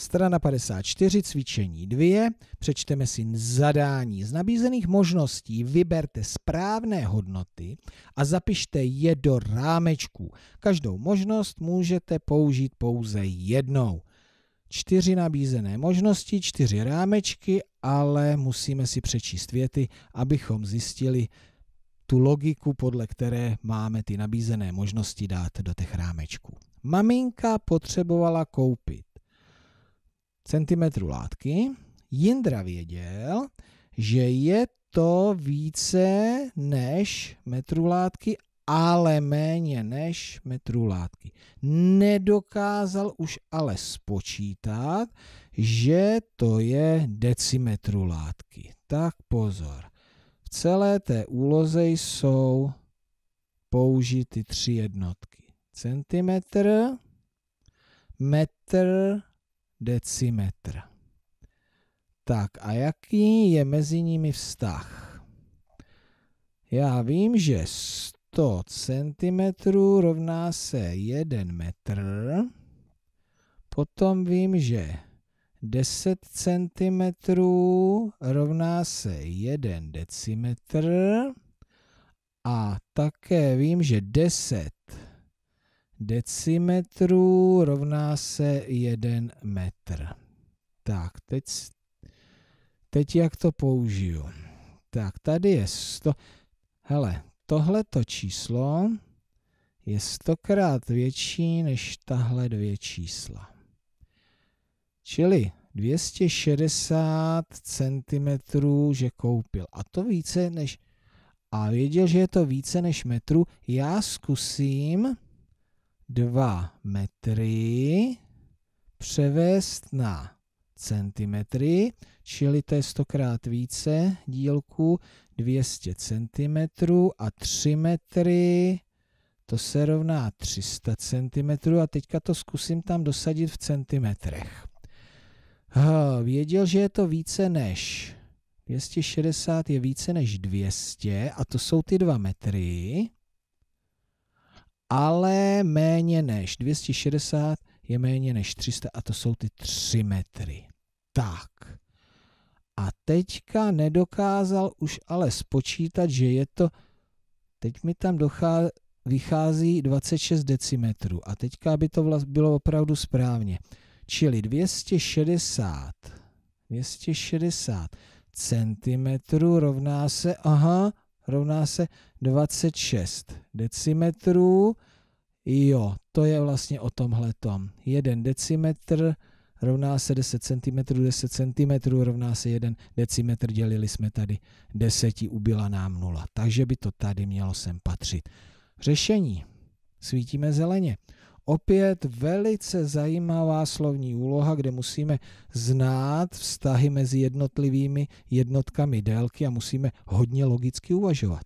Strana 54, cvičení 2. Přečteme si zadání. Z nabízených možností vyberte správné hodnoty a zapište je do rámečku. Každou možnost můžete použít pouze jednou. Čtyři nabízené možnosti, čtyři rámečky, ale musíme si přečíst věty, abychom zjistili tu logiku, podle které máme ty nabízené možnosti dát do těch rámečků. Maminka potřebovala koupit cm látky. Jindra věděl, že je to více než metrů látky, ale méně než metrů látky. Nedokázal už ale spočítat, že to je decimetru látky. Tak pozor. V celé té úloze jsou použity tři jednotky. Centimetr, metr decimetr. Tak a jaký je mezi nimi vztah? Já vím, že 100 cm rovná se 1 metr. Potom vím, že 10 cm rovná se 1 decimetr. A také vím, že 10 cm decimetrů rovná se 1 metr. Tak, teď, teď jak to použiju? Tak, tady je 100. Hele, tohleto číslo je stokrát větší než tahle dvě čísla. Čili 260 cm, že koupil. A to více než... A věděl, že je to více než metru. Já zkusím 2 metry převést na centimetry, čili to je stokrát více dílku 200 cm a 3 metry to se rovná 300 cm a teďka to zkusím tam dosadit v centimetrech. věděl, že je to více než 260 je více než 200 a to jsou ty 2 metry ale méně než 260 je méně než 300 a to jsou ty 3 metry. Tak. A teďka nedokázal už ale spočítat, že je to, teď mi tam dochází, vychází 26 decimetrů a teďka by to bylo opravdu správně. Čili 260, 260 centimetrů rovná se, aha, rovná se 26 decimetrů. Jo, to je vlastně o tomhle tom. 1 decimetr rovná se 10 cm, 10 cm rovná se 1 decimetr, dělili jsme tady 10, ubyla nám 0. Takže by to tady mělo sem patřit. Řešení. Svítíme zeleně. Opět velice zajímavá slovní úloha, kde musíme znát vztahy mezi jednotlivými jednotkami délky a musíme hodně logicky uvažovat.